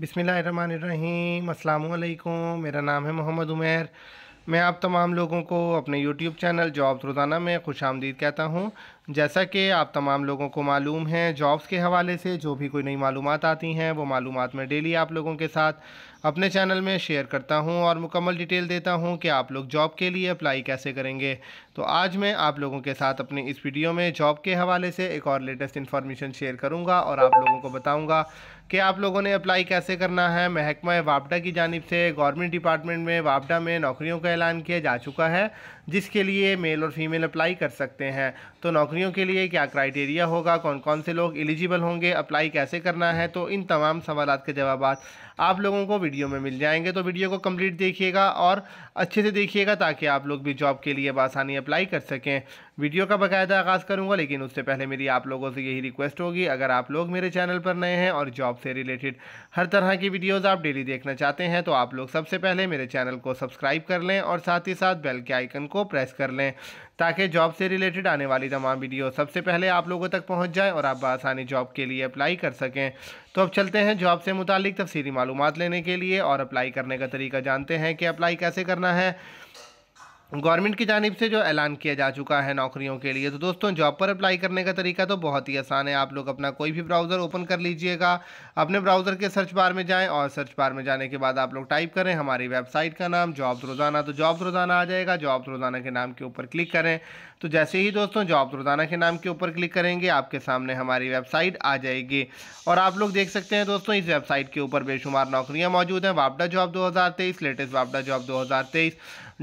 बिसमीम मेरा नाम है मोहम्मद उमेर मैं आप तमाम लोगों को अपने YouTube चैनल जॉब रोज़ाना में खुश आमदीद कहता हूँ जैसा कि आप तमाम लोगों को मालूम है जॉब्स के हवाले से जो भी कोई नई मालूम आती हैं वो मालूम मैं डेली आप लोगों के साथ अपने चैनल में शेयर करता हूं और मुकम्मल डिटेल देता हूं कि आप लोग जॉब के लिए अप्लाई कैसे करेंगे तो आज मैं आप लोगों के साथ अपने इस वीडियो में जॉब के हवाले से एक और लेटेस्ट इन्फॉर्मेशन शेयर करूँगा और आप लोगों को बताऊँगा कि आप लोगों ने अप्लाई कैसे करना है महकमा वापडा की जानब से गवर्नमेंट डिपार्टमेंट में वापडा में नौकरियों का ऐलान किया जा चुका है जिसके लिए मेल और फीमेल अप्लाई कर सकते हैं तो नौकरी नौकरियों के लिए क्या क्राइटेरिया होगा कौन कौन से लोग एलिजिबल होंगे अप्लाई कैसे करना है तो इन तमाम सवाल के जवाब आप लोगों को वीडियो में मिल जाएंगे तो वीडियो को कम्प्लीट देखिएगा और अच्छे से देखिएगा ताकि आप लोग भी जॉब के लिए बसानी अप्लाई कर सकें वीडियो का बाकायदा आगाज़ करूँगा लेकिन उससे पहले मेरी आप लोगों से यही रिक्वेस्ट होगी अगर आप लोग मेरे चैनल पर नए हैं और जॉब से रिलेटेड हर तरह की वीडियोज़ आप डेली देखना चाहते हैं तो आप लोग सबसे पहले मेरे चैनल को सब्सक्राइब कर लें और साथ ही साथ बेल के आइकन को प्रेस कर लें ताकि जॉब से रिलेटेड आने वाली तमाम वीडियो सबसे पहले आप लोगों तक पहुँच जाए और आप आसानी जॉब के लिए अप्लाई कर सकें तो अब चलते हैं जॉब से मुतल तफसीली मालूम लेने के लिए और अप्लाई करने का तरीका जानते हैं कि अप्लाई कैसे करना है गवर्नमेंट की जानब से जो ऐलान किया जा चुका है नौकरियों के लिए तो दोस्तों जॉब पर अप्लाई करने का तरीका तो बहुत ही आसान है आप लोग अपना कोई भी ब्राउज़र ओपन कर लीजिएगा अपने ब्राउज़र के सर्च बार में जाएं और सर्च बार में जाने के बाद आप लोग टाइप करें हमारी वेबसाइट का नाम जॉब रोज़ाना तो जॉब रोज़ाना आ जाएगा जॉब रोज़ाना के नाम के ऊपर क्लिक करें तो जैसे ही दोस्तों जॉब रोज़ाना के नाम के ऊपर क्लिक करेंगे आपके सामने हमारी वेबसाइट आ जाएगी और आप लोग देख सकते हैं दोस्तों इस वेबसाइट के ऊपर बेशुमार नौकरियाँ मौजूद हैं वापडा जॉब दो लेटेस्ट वापडा जॉब दो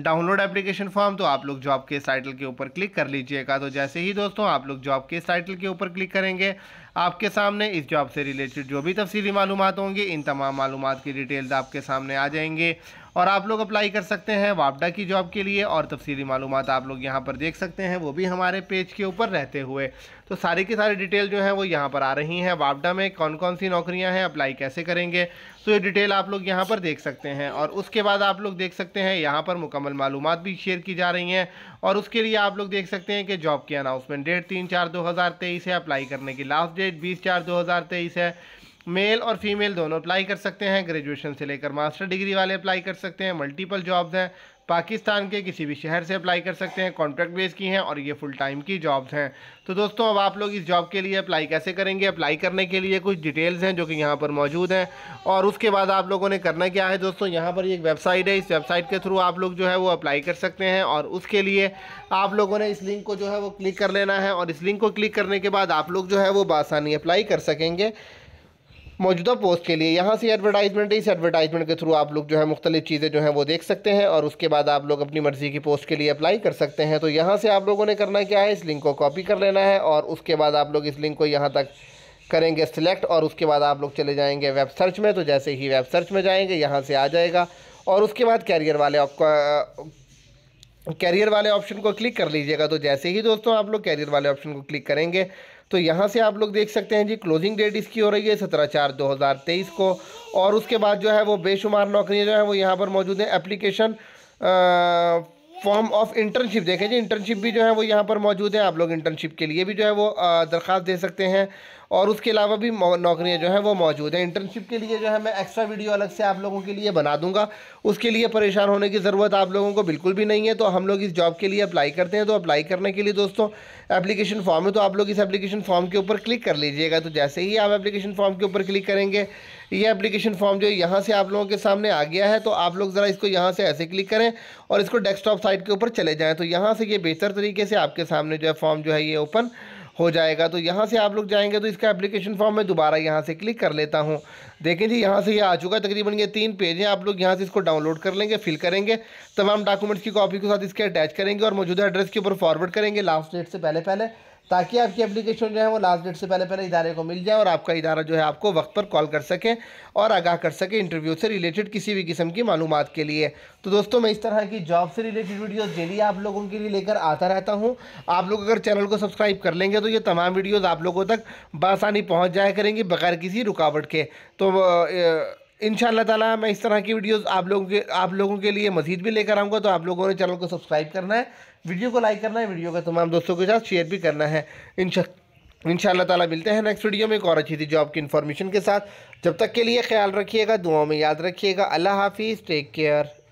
डाउनलोड एप्लीकेशन फॉर्म तो आप लोग जॉब के टाइटल के ऊपर क्लिक कर लीजिएगा तो जैसे ही दोस्तों आप लोग जॉब के टाइटल के ऊपर क्लिक करेंगे आपके सामने इस जॉब से रिलेटेड जो भी तफसीली मालूम होंगी इन तमाम मालूम की डिटेल्स आपके सामने आ जाएंगे और आप लोग अप्लाई कर सकते हैं वापडा की जॉब के लिए और तफसीली मालूम आप लोग यहाँ पर देख सकते हैं वो भी हमारे पेज के ऊपर रहते हुए तो सारी की सारी डिटेल जो है वो यहाँ पर आ रही हैं वापडा में कौन कौन सी नौकरियाँ हैं अप्लाई कैसे करेंगे तो ये डिटेल आप लोग यहाँ पर देख सकते हैं और उसके बाद आप लोग देख सकते हैं यहाँ पर मुकम्मल मालूम भी शेयर की जा रही हैं और उसके लिए आप लोग देख सकते हैं कि जॉब की अनाउंसमेंट डेट तीन चार दो हज़ार तेईस है अप्लाई करने की लास्ट डेट बीस चार दो हज़ार तेईस है मेल और फीमेल दोनों अप्लाई कर सकते हैं ग्रेजुएशन से लेकर मास्टर डिग्री वाले अप्लाई कर सकते हैं मल्टीपल जॉब्स हैं पाकिस्तान के किसी भी शहर से अप्लाई कर सकते हैं कॉन्ट्रैक्ट बेस की हैं और ये फुल टाइम की जॉब्स हैं तो दोस्तों अब आप लोग इस जॉब के लिए अप्लाई कैसे करेंगे अप्लाई करने के लिए कुछ डिटेल्स हैं जो कि यहाँ पर मौजूद हैं और उसके बाद आप लोगों ने करना क्या है दोस्तों यहाँ पर एक वेबसाइट है इस वेबसाइट के थ्रू आप लोग जो है वो अप्लाई कर सकते हैं और उसके लिए आप लोगों ने इस लिंक को जो है वो क्लिक कर लेना है और इस लिंक को क्लिक करने के बाद आप लोग जो है वो बासानी अप्लाई कर सकेंगे मौजूदा पोस्ट के लिए यहाँ से एडवर्टाइजमेंट इस एडवर्टाइजमेंट के थ्रू आप लोग जो है मुख्तलिफ चीज़ें जो हैं वो देख सकते हैं और उसके बाद आप लोग अपनी मर्ज़ी की पोस्ट के लिए अप्लाई कर सकते हैं तो यहाँ से आप लोगों ने करना क्या है इस लिंक को कॉपी कर लेना है और उसके बाद आप लोग इस लिंक को यहाँ तक करेंगे सिलेक्ट और उसके बाद आप लोग चले जाएँगे वेब सर्च में तो जैसे ही वेब सर्च में जाएंगे यहाँ से आ जाएगा और उसके बाद कैरियर वाले कैरियर वाले ऑप्शन को क्लिक कर लीजिएगा तो जैसे ही दोस्तों आप लोग कैरियर वाले ऑप्शन को क्लिक करेंगे तो यहाँ से आप लोग देख सकते हैं जी क्लोजिंग डेट इसकी हो रही है सत्रह चार दो हज़ार तेईस को और उसके बाद जो है वो बेशुमार नौकरियाँ जो है वो यहाँ पर मौजूद हैं एप्लीकेशन फॉर्म ऑफ इंटर्नशिप देखें जी इंटर्नशिप भी जो है वो यहाँ पर मौजूद है आप लोग इंटर्नशिप के लिए भी जो है वो दरख्वास्त दे सकते हैं और उसके अलावा भी नौकरियाँ जो है वो मौजूद हैं इंटर्नशिप के लिए जो है मैं एक्स्ट्रा वीडियो अलग से आप लोगों के लिए बना दूंगा उसके लिए परेशान होने की ज़रूरत आप लोगों को बिल्कुल भी नहीं है तो हम लोग इस जॉब के लिए अप्लाई करते हैं तो अप्लाई करने के लिए दोस्तों एप्लीकेशन फॉर्म है तो आप लोग इस एप्लीकेशन फॉर्म के ऊपर क्लिक कर लीजिएगा तो जैसे ही आप एप्लीकेशन फॉर्म के ऊपर क्लिक करेंगे ये एप्लीकेशन फॉर्म जो है यहाँ से आप लोगों के सामने आ गया है तो आप लोग ज़रा इसको यहाँ से ऐसे क्लिक करें और इसको डेस्कटॉप साइट के ऊपर चले जाएँ तो यहाँ से ये बेहतर तरीके से आपके सामने जो है फॉर्म जो है ये ओपन हो जाएगा तो यहाँ से आप लोग जाएंगे तो इसका एप्लीकेशन फॉर्म मैं दोबारा यहाँ से क्लिक कर लेता हूँ देखें जी यहाँ से ये यह आ चुका है तकरीबन ये तीन पेज हैं आप लोग यहाँ से इसको डाउनलोड कर लेंगे फिल करेंगे तमाम डॉक्यूमेंट्स की कॉपी के साथ इसके अटैच करेंगे और मौजूदा एड्रेस के ऊपर फॉरवर्ड करेंगे लास्ट डेट से पहले पहले ताकि आपकी एप्लीकेशन जो है वो लास्ट डेट से पहले पहले इदारे को मिल जाए और आपका इदारा जो है आपको वक्त पर कॉल कर सके और आगाह कर सके इंटरव्यू से रिलेटेड किसी भी किस्म की मालूम के लिए तो दोस्तों मैं इस तरह की जॉब से रिलेटेड वीडियोस डेली आप लोगों के लिए लेकर आता रहता हूँ आप लोग अगर चैनल को सब्सक्राइब कर लेंगे तो ये तमाम वीडियोज़ आप लोगों तक बसानी पहुँच जाया करेंगी बगैर किसी रुकावट के तो इन ताला मैं इस तरह की वीडियोस आप लोगों के आप लोगों के लिए मजीद भी लेकर आऊँगा तो आप लोगों ने चैनल को सब्सक्राइब करना है वीडियो को लाइक करना है वीडियो का तमाम दोस्तों के साथ शेयर भी करना है इन इन ताला मिलते हैं नेक्स्ट वीडियो में एक और अच्छी थी जॉब की इन्फॉर्मेशन के साथ जब तक के लिए ख्याल रखिएगा दुआओं में याद रखिएगा अल्लाह हाफिज़ टेक केयर